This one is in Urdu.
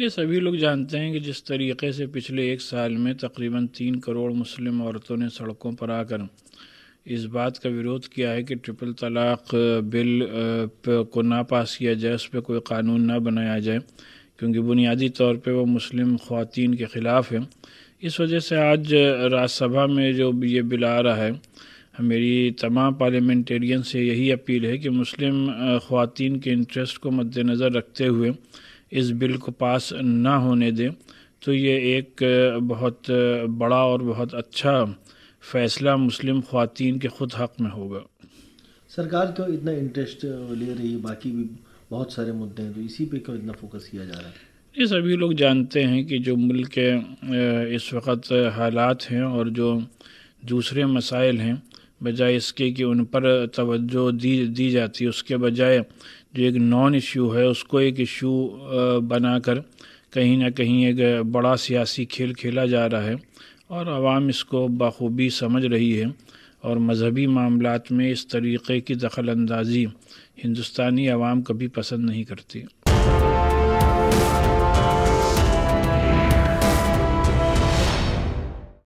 یہ سبھی لوگ جانتے ہیں کہ جس طریقے سے پچھلے ایک سال میں تقریباً تین کروڑ مسلم عورتوں نے سڑکوں پر آ کر اس بات کا ورودھ کیا ہے کہ ٹرپل طلاق بل کو نہ پاس کیا جائے اس پہ کوئی قانون نہ بنایا جائے کیونکہ بنیادی طور پہ وہ مسلم خواتین کے خلاف ہیں اس وجہ سے آج راج سبھا میں جو یہ بل آ رہا ہے میری تمام پارلیمنٹیرین سے یہی اپیل ہے کہ مسلم خواتین کے انٹرسٹ کو مد نظر رکھتے ہوئے اس بل کو پاس نہ ہونے دیں تو یہ ایک بہت بڑا اور بہت اچھا فیصلہ مسلم خواتین کے خود حق میں ہوگا سرکار کیوں اتنا انٹرسٹ لے رہی ہے باقی بھی بہت سارے مدعے ہیں تو اسی پہ کیوں اتنا فوکس کیا جا رہا ہے یہ سبھی لوگ جانتے ہیں کہ جو ملک کے اس وقت حالات ہیں اور جو دوسرے مسائل ہیں بجائے اس کے کہ ان پر توجہ دی دی جاتی ہے اس کے بجائے جو ایک نان ایشو ہے اس کو ایک ایشو بنا کر کہیں نہ کہیں ایک بڑا سیاسی کھیل کھیلا جا رہا ہے اور عوام اس کو بخوبی سمجھ رہی ہے اور مذہبی معاملات میں اس طریقے کی دخل اندازی ہندوستانی عوام کبھی پسند نہیں کرتی